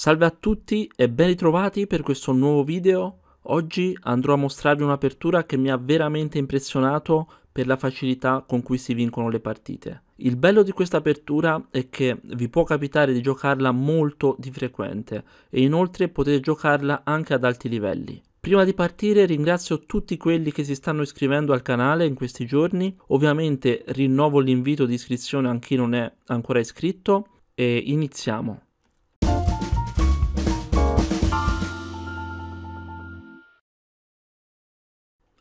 Salve a tutti e ben ritrovati per questo nuovo video. Oggi andrò a mostrarvi un'apertura che mi ha veramente impressionato per la facilità con cui si vincono le partite. Il bello di questa apertura è che vi può capitare di giocarla molto di frequente e inoltre potete giocarla anche ad alti livelli. Prima di partire ringrazio tutti quelli che si stanno iscrivendo al canale in questi giorni, ovviamente rinnovo l'invito di iscrizione a chi non è ancora iscritto e iniziamo.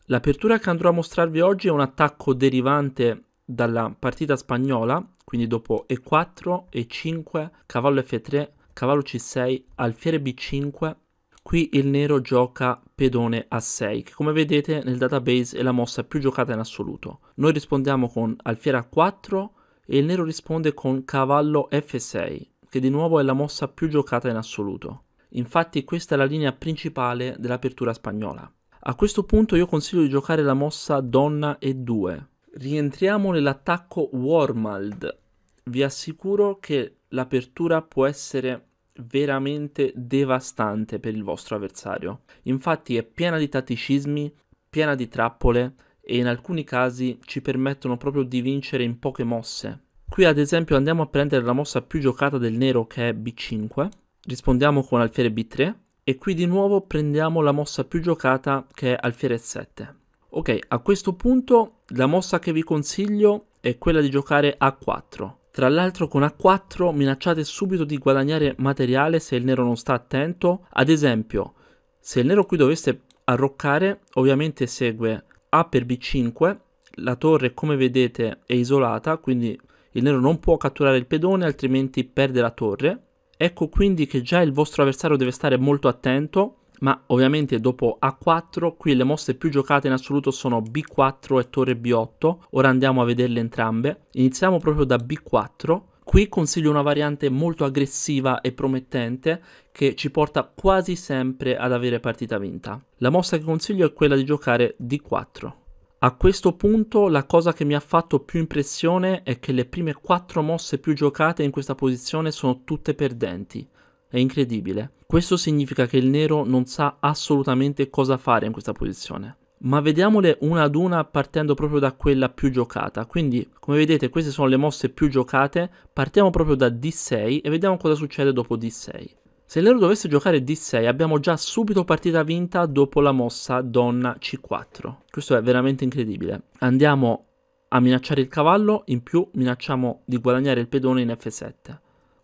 L'apertura che andrò a mostrarvi oggi è un attacco derivante dalla partita spagnola, quindi dopo E4, E5, cavallo F3, cavallo C6, alfiere B5. Qui il nero gioca pedone A6, che come vedete nel database è la mossa più giocata in assoluto. Noi rispondiamo con alfiere A4 e il nero risponde con cavallo F6, che di nuovo è la mossa più giocata in assoluto. Infatti questa è la linea principale dell'apertura spagnola. A questo punto io consiglio di giocare la mossa donna e2. Rientriamo nell'attacco Wormald. Vi assicuro che l'apertura può essere veramente devastante per il vostro avversario. Infatti è piena di tatticismi, piena di trappole e in alcuni casi ci permettono proprio di vincere in poche mosse. Qui ad esempio andiamo a prendere la mossa più giocata del nero che è B5, rispondiamo con alfiere B3 e qui di nuovo prendiamo la mossa più giocata che è alfiere 7. Ok, a questo punto la mossa che vi consiglio è quella di giocare A4. Tra l'altro con A4 minacciate subito di guadagnare materiale se il nero non sta attento. Ad esempio, se il nero qui dovesse arroccare, ovviamente segue A per B5. La torre, come vedete, è isolata, quindi il nero non può catturare il pedone, altrimenti perde la torre. Ecco quindi che già il vostro avversario deve stare molto attento, ma ovviamente dopo A4 qui le mosse più giocate in assoluto sono B4 e torre B8, ora andiamo a vederle entrambe. Iniziamo proprio da B4, Qui consiglio una variante molto aggressiva e promettente che ci porta quasi sempre ad avere partita vinta. La mossa che consiglio è quella di giocare D4. A questo punto la cosa che mi ha fatto più impressione è che le prime 4 mosse più giocate in questa posizione sono tutte perdenti. È incredibile. Questo significa che il nero non sa assolutamente cosa fare in questa posizione. Ma vediamole una ad una partendo proprio da quella più giocata. Quindi, come vedete, queste sono le mosse più giocate. Partiamo proprio da D6 e vediamo cosa succede dopo D6. Se loro dovesse giocare D6 abbiamo già subito partita vinta dopo la mossa donna C4. Questo è veramente incredibile. Andiamo a minacciare il cavallo, in più minacciamo di guadagnare il pedone in F7.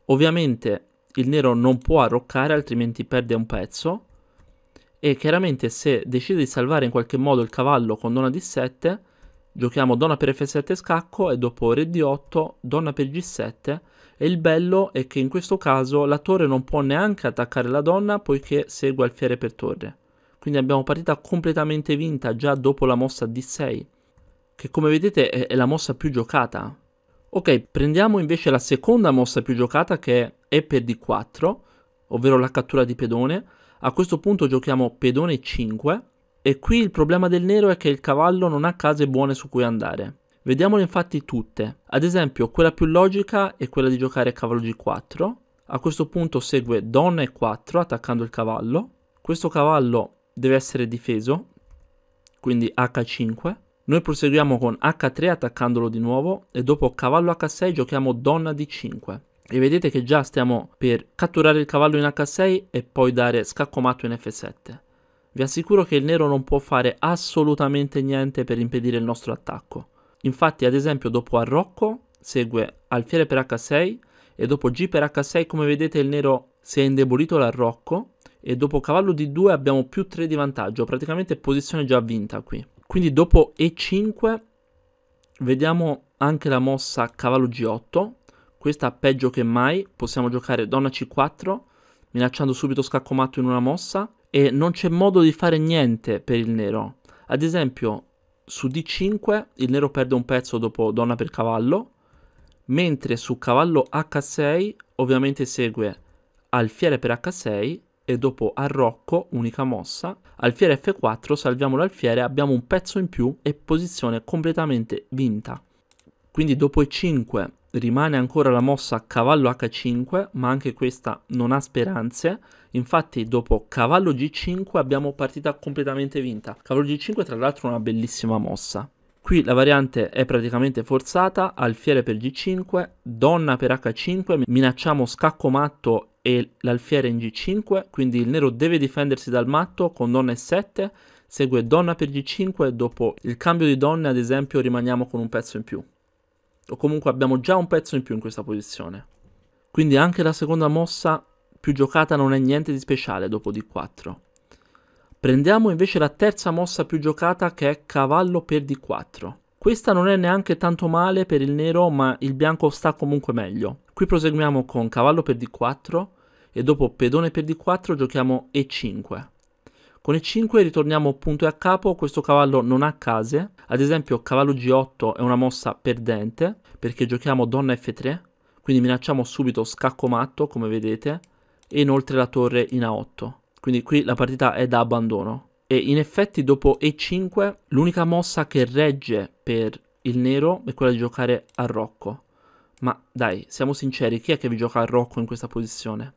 Ovviamente il nero non può arroccare altrimenti perde un pezzo e chiaramente se decide di salvare in qualche modo il cavallo con donna D7 Giochiamo donna per f7 scacco e dopo re d8, donna per g7 e il bello è che in questo caso la torre non può neanche attaccare la donna poiché segue alfiere per torre. Quindi abbiamo partita completamente vinta già dopo la mossa d6 che come vedete è, è la mossa più giocata. Ok, prendiamo invece la seconda mossa più giocata che è per d4 ovvero la cattura di pedone. A questo punto giochiamo pedone 5 e qui il problema del nero è che il cavallo non ha case buone su cui andare. Vediamole infatti tutte. Ad esempio, quella più logica è quella di giocare cavallo g4. A questo punto segue donna e4 attaccando il cavallo. Questo cavallo deve essere difeso, quindi h5. Noi proseguiamo con h3 attaccandolo di nuovo e dopo cavallo h6 giochiamo donna d5. E vedete che già stiamo per catturare il cavallo in h6 e poi dare scacco matto in f7. Vi assicuro che il nero non può fare assolutamente niente per impedire il nostro attacco. Infatti, ad esempio, dopo Arrocco segue Alfiere per H6 e dopo G per H6, come vedete, il nero si è indebolito l'Arrocco e dopo cavallo D2 abbiamo più 3 di vantaggio, praticamente posizione già vinta qui. Quindi dopo E5 vediamo anche la mossa cavallo G8, questa peggio che mai, possiamo giocare donna C4 minacciando subito scacco matto in una mossa e non c'è modo di fare niente per il nero. Ad esempio, su D5 il nero perde un pezzo dopo donna per cavallo, mentre su cavallo H6 ovviamente segue alfiere per H6 e dopo arrocco, unica mossa, alfiere F4, salviamo l'alfiere, abbiamo un pezzo in più e posizione completamente vinta. Quindi dopo E5 rimane ancora la mossa cavallo h5, ma anche questa non ha speranze. Infatti dopo cavallo g5 abbiamo partita completamente vinta. Cavallo g5 tra l'altro è una bellissima mossa. Qui la variante è praticamente forzata, alfiere per g5, donna per h5, minacciamo scacco matto e l'alfiere in g5, quindi il nero deve difendersi dal matto con donna e7, segue donna per g5 dopo il cambio di donna ad esempio rimaniamo con un pezzo in più o comunque abbiamo già un pezzo in più in questa posizione. Quindi anche la seconda mossa più giocata non è niente di speciale dopo D4. Prendiamo invece la terza mossa più giocata che è cavallo per D4. Questa non è neanche tanto male per il nero ma il bianco sta comunque meglio. Qui proseguiamo con cavallo per D4 e dopo pedone per D4 giochiamo E5. Con E5 ritorniamo punto e a capo, questo cavallo non ha case, ad esempio cavallo G8 è una mossa perdente, perché giochiamo donna F3, quindi minacciamo subito scacco matto, come vedete, e inoltre la torre in A8. Quindi qui la partita è da abbandono. E in effetti dopo E5 l'unica mossa che regge per il nero è quella di giocare a Rocco. Ma dai, siamo sinceri, chi è che vi gioca a Rocco in questa posizione?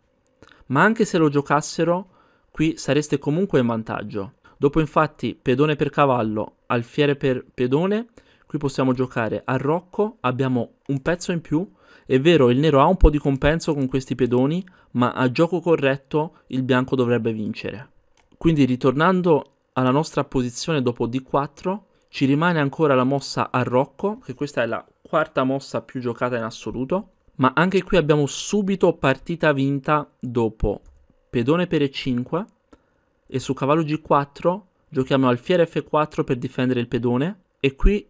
Ma anche se lo giocassero, Qui sareste comunque in vantaggio. Dopo infatti pedone per cavallo, alfiere per pedone, qui possiamo giocare a rocco, abbiamo un pezzo in più. È vero, il nero ha un po' di compenso con questi pedoni, ma a gioco corretto il bianco dovrebbe vincere. Quindi ritornando alla nostra posizione dopo d4, ci rimane ancora la mossa a rocco, che questa è la quarta mossa più giocata in assoluto, ma anche qui abbiamo subito partita vinta dopo pedone per e5 e su cavallo g4 giochiamo alfiere f4 per difendere il pedone e qui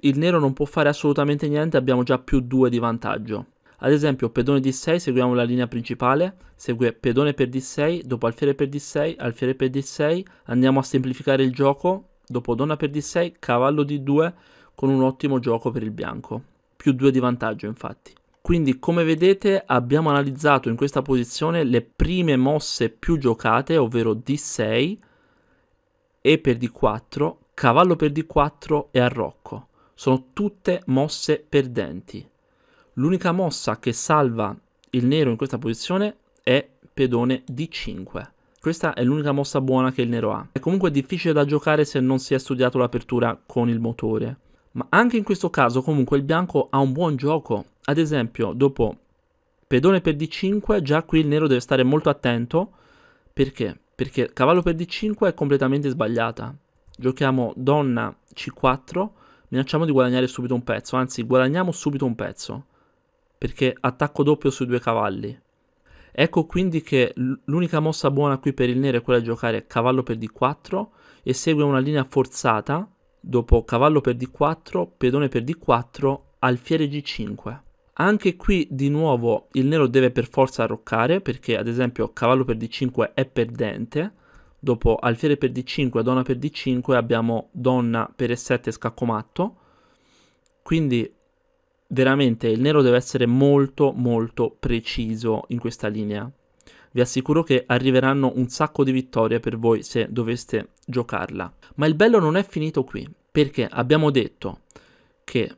il nero non può fare assolutamente niente, abbiamo già più 2 di vantaggio. Ad esempio pedone d6, seguiamo la linea principale, segue pedone per d6, dopo alfiere per d6, alfiere per d6, andiamo a semplificare il gioco, dopo donna per d6, cavallo d2 con un ottimo gioco per il bianco. Più 2 di vantaggio infatti. Quindi come vedete abbiamo analizzato in questa posizione le prime mosse più giocate, ovvero D6, E per D4, cavallo per D4 e arrocco. Sono tutte mosse perdenti. L'unica mossa che salva il nero in questa posizione è pedone D5. Questa è l'unica mossa buona che il nero ha. È comunque difficile da giocare se non si è studiato l'apertura con il motore ma anche in questo caso comunque il bianco ha un buon gioco, ad esempio dopo pedone per d5 già qui il nero deve stare molto attento, perché? Perché cavallo per d5 è completamente sbagliata, giochiamo donna c4, minacciamo di guadagnare subito un pezzo, anzi guadagniamo subito un pezzo, perché attacco doppio sui due cavalli. Ecco quindi che l'unica mossa buona qui per il nero è quella di giocare cavallo per d4 e segue una linea forzata dopo cavallo per d4, pedone per d4, alfiere g5. Anche qui di nuovo il nero deve per forza arroccare perché ad esempio cavallo per d5 è perdente, dopo alfiere per d5, donna per d5 abbiamo donna per e7 scaccomatto, quindi veramente il nero deve essere molto molto preciso in questa linea. Vi assicuro che arriveranno un sacco di vittorie per voi se doveste giocarla. Ma il bello non è finito qui, perché abbiamo detto che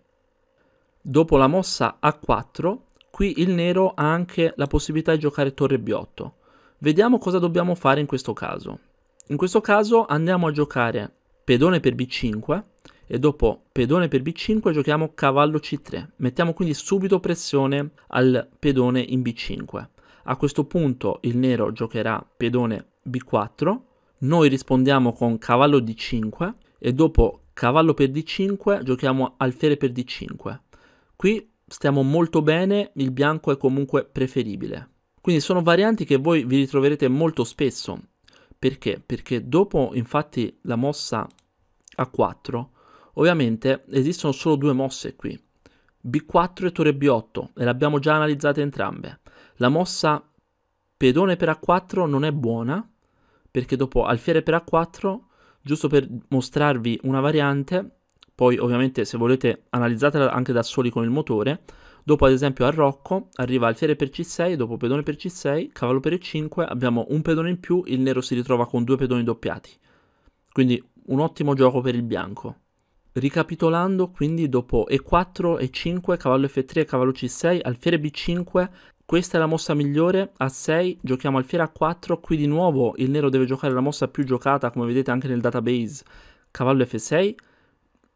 dopo la mossa A4, qui il nero ha anche la possibilità di giocare torre B8. Vediamo cosa dobbiamo fare in questo caso. In questo caso andiamo a giocare pedone per B5 e dopo pedone per B5 giochiamo cavallo C3. Mettiamo quindi subito pressione al pedone in B5. A questo punto il nero giocherà pedone b4, noi rispondiamo con cavallo d5 e dopo cavallo per d5 giochiamo alfiere per d5. Qui stiamo molto bene, il bianco è comunque preferibile. Quindi sono varianti che voi vi ritroverete molto spesso. Perché? Perché dopo infatti la mossa a4, ovviamente esistono solo due mosse qui. B4 e torre B8 e le abbiamo già analizzate entrambe. La mossa pedone per A4 non è buona, perché dopo alfiere per A4, giusto per mostrarvi una variante, poi ovviamente se volete analizzatela anche da soli con il motore, dopo ad esempio a arriva alfiere per C6, dopo pedone per C6, cavallo per E5, abbiamo un pedone in più, il nero si ritrova con due pedoni doppiati. Quindi un ottimo gioco per il bianco. Ricapitolando, quindi dopo E4, E5, cavallo F3, cavallo C6, alfiere B5, questa è la mossa migliore a 6, giochiamo alfiere a 4, qui di nuovo il nero deve giocare la mossa più giocata come vedete anche nel database, cavallo f6,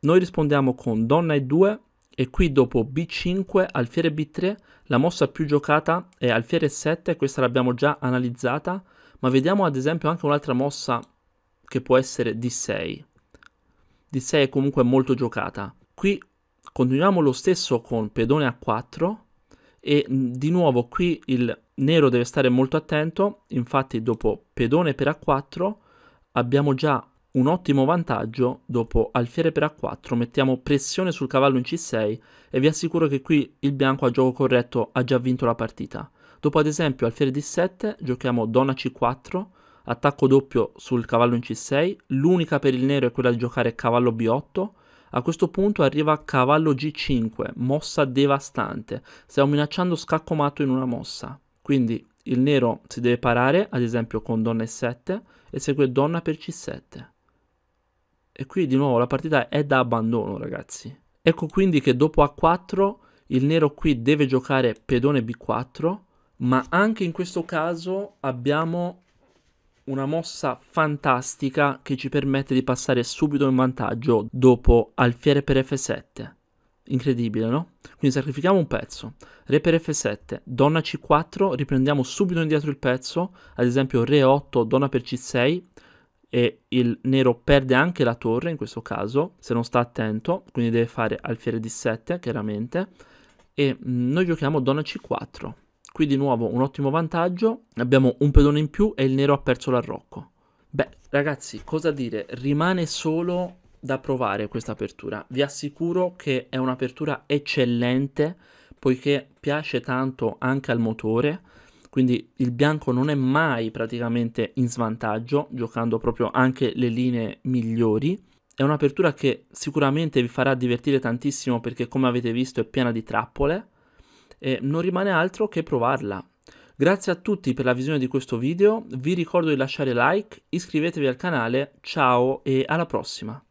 noi rispondiamo con donna e2 e qui dopo b5, alfiere b3, la mossa più giocata è alfiere 7, questa l'abbiamo già analizzata, ma vediamo ad esempio anche un'altra mossa che può essere d6. d6 è comunque molto giocata. Qui continuiamo lo stesso con pedone a 4, e di nuovo qui il nero deve stare molto attento, infatti dopo pedone per A4 abbiamo già un ottimo vantaggio dopo alfiere per A4, mettiamo pressione sul cavallo in C6 e vi assicuro che qui il bianco a gioco corretto ha già vinto la partita. Dopo ad esempio alfiere D7 giochiamo donna C4, attacco doppio sul cavallo in C6, l'unica per il nero è quella di giocare cavallo B8, a questo punto arriva cavallo g5, mossa devastante. Stiamo minacciando scacco matto in una mossa. Quindi il nero si deve parare, ad esempio con donna e7, e segue donna per c7. E qui di nuovo la partita è da abbandono, ragazzi. Ecco quindi che dopo a4 il nero qui deve giocare pedone b4, ma anche in questo caso abbiamo una mossa fantastica che ci permette di passare subito in vantaggio dopo alfiere per F7. Incredibile, no? Quindi sacrifichiamo un pezzo, re per F7, donna C4, riprendiamo subito indietro il pezzo, ad esempio re 8, donna per C6 e il nero perde anche la torre in questo caso, se non sta attento, quindi deve fare alfiere D7 chiaramente e mm, noi giochiamo donna C4 Qui di nuovo un ottimo vantaggio, abbiamo un pedone in più e il nero ha perso l'arrocco. Beh, ragazzi, cosa dire? Rimane solo da provare questa apertura. Vi assicuro che è un'apertura eccellente, poiché piace tanto anche al motore, quindi il bianco non è mai praticamente in svantaggio, giocando proprio anche le linee migliori. È un'apertura che sicuramente vi farà divertire tantissimo perché come avete visto è piena di trappole, e non rimane altro che provarla. Grazie a tutti per la visione di questo video, vi ricordo di lasciare like, iscrivetevi al canale, ciao e alla prossima!